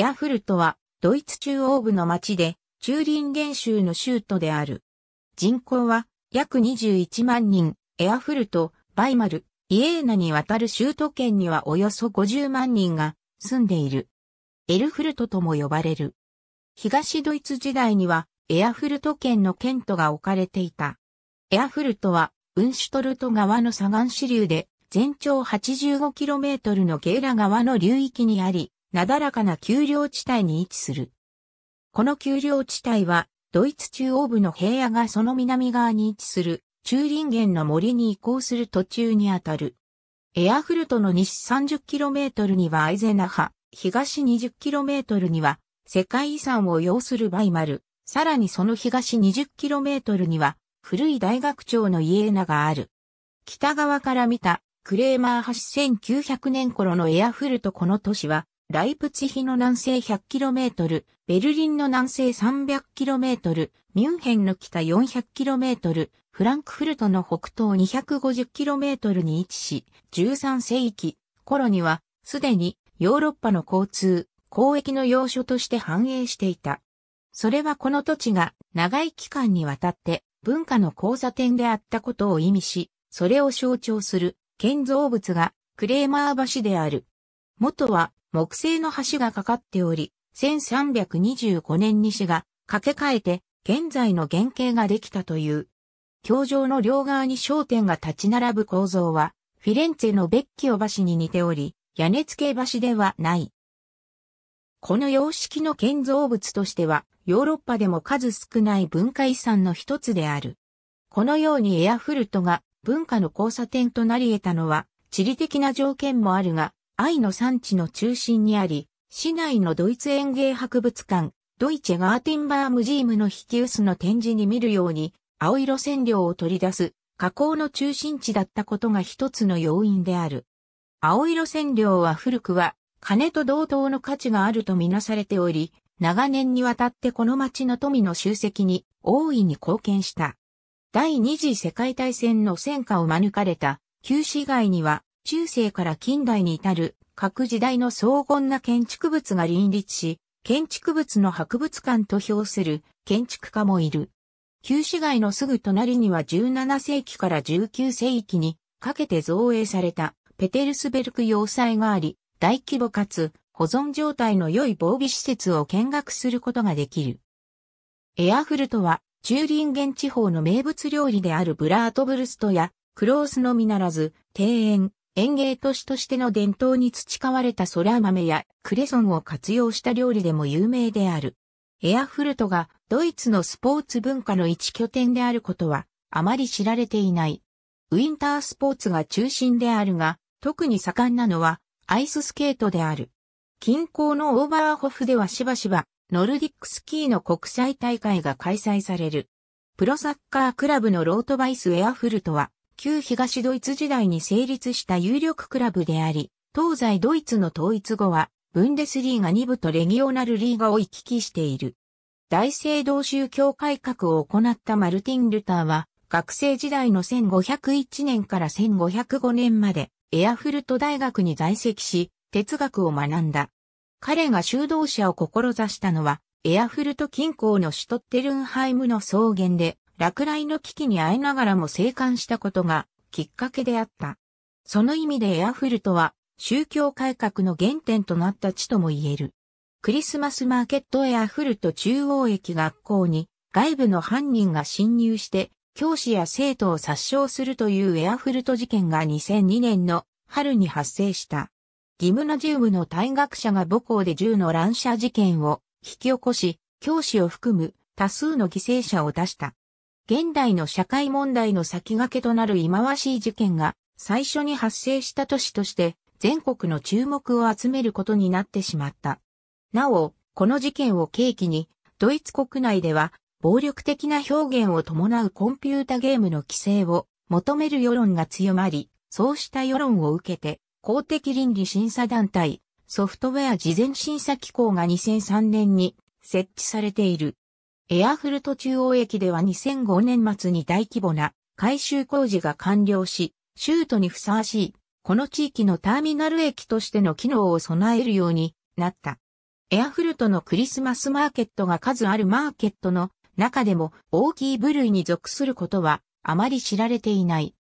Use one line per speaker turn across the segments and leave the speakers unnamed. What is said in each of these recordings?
エアフルトは、ドイツ中央部の町で、チューリンゲン州の州都である。人口は、約21万人、エアフルト、バイマル、イエーナにわたる州都圏にはおよそ50万人が住んでいる。エルフルトとも呼ばれる。東ドイツ時代には、エアフルト県の県都が置かれていた。エアフルトは、ウンシュトルト川の左岸支流で、全長 85km のゲーラ川の流域にあり、なだらかな丘陵地帯に位置する。この丘陵地帯は、ドイツ中央部の平野がその南側に位置する、中林原の森に移行する途中にあたる。エアフルトの西 30km にはアイゼナハ、東 20km には世界遺産を要するバイマル、さらにその東 20km には古い大学長のイエーナがある。北側から見たクレーマー橋1900年頃のエアフルトこの都市はライプツヒの南西 100km、ベルリンの南西 300km、ミュンヘンの北 400km、フランクフルトの北東 250km に位置し、13世紀頃には、すでにヨーロッパの交通、交易の要所として繁栄していた。それはこの土地が長い期間にわたって文化の交差点であったことを意味し、それを象徴する建造物がクレーマー橋である。元は木製の橋がかかっており、1325年に市が架け替えて現在の原型ができたという。橋上の両側に商店が立ち並ぶ構造は、フィレンツェのベッキオ橋に似ており、屋根付け橋ではない。この様式の建造物としては、ヨーロッパでも数少ない文化遺産の一つである。このようにエアフルトが文化の交差点となり得たのは、地理的な条件もあるが、愛の産地の中心にあり、市内のドイツ園芸博物館、ドイツェガーテンバームジームの引き薄の展示に見るように、青色染料を取り出す、加工の中心地だったことが一つの要因である。青色染料は古くは、金と同等の価値があるとみなされており、長年にわたってこの町の富の集積に大いに貢献した。第二次世界大戦の戦火を免れた、旧市街には中世から近代に至る各時代の荘厳な建築物が林立し、建築物の博物館と評する建築家もいる。旧市街のすぐ隣には17世紀から19世紀にかけて造営されたペテルスベルク要塞があり、大規模かつ保存状態の良い防備施設を見学することができる。エアフルトは、中林原地方の名物料理であるブラートブルストや、クロースのみならず、庭園、園芸都市としての伝統に培われた空豆やクレソンを活用した料理でも有名である。エアフルトがドイツのスポーツ文化の一拠点であることはあまり知られていない。ウィンタースポーツが中心であるが、特に盛んなのはアイススケートである。近郊のオーバーホフではしばしばノルディックスキーの国際大会が開催される。プロサッカークラブのロートバイスエアフルトは旧東ドイツ時代に成立した有力クラブであり、東西ドイツの統一後は、ブンデスリーガ2部とレギオナルリーガを行き来している。大聖堂宗教改革を行ったマルティン・ルターは、学生時代の1501年から1505年まで、エアフルト大学に在籍し、哲学を学んだ。彼が修道者を志したのは、エアフルト近郊のシュトッテルンハイムの草原で、落雷の危機に遭えながらも生還したことがきっかけであった。その意味でエアフルトは宗教改革の原点となった地とも言える。クリスマスマーケットエアフルト中央駅学校に外部の犯人が侵入して教師や生徒を殺傷するというエアフルト事件が2002年の春に発生した。ギムナジウムの退学者が母校で銃の乱射事件を引き起こし、教師を含む多数の犠牲者を出した。現代の社会問題の先駆けとなる忌まわしい事件が最初に発生した都市として全国の注目を集めることになってしまった。なお、この事件を契機に、ドイツ国内では暴力的な表現を伴うコンピュータゲームの規制を求める世論が強まり、そうした世論を受けて、公的倫理審査団体、ソフトウェア事前審査機構が2003年に設置されている。エアフルト中央駅では2005年末に大規模な改修工事が完了し、州都にふさわしい、この地域のターミナル駅としての機能を備えるようになった。エアフルトのクリスマスマーケットが数あるマーケットの中でも大きい部類に属することはあまり知られていない。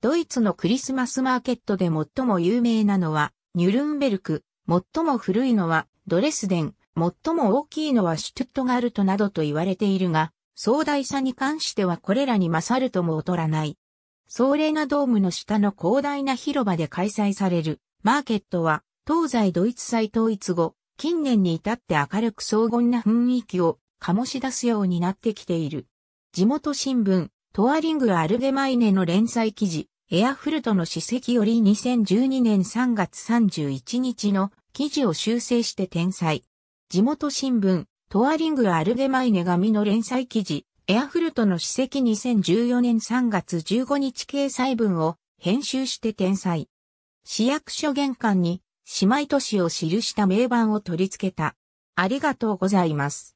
ドイツのクリスマスマーケットで最も有名なのはニュルンベルク、最も古いのはドレスデン、最も大きいのはシュトゥットガルトなどと言われているが、壮大さに関してはこれらに勝るとも劣らない。壮麗なドームの下の広大な広場で開催されるマーケットは、東西ドイツ再統一後、近年に至って明るく荘厳な雰囲気を醸し出すようになってきている。地元新聞、トアリング・アルゲマイネの連載記事、エアフルトの史跡より2012年3月31日の記事を修正して転載。地元新聞、トアリング・アルゲマイネ紙の連載記事、エアフルトの史跡2014年3月15日掲載文を編集して転載。市役所玄関に姉妹都市を記した名盤を取り付けた。ありがとうございます。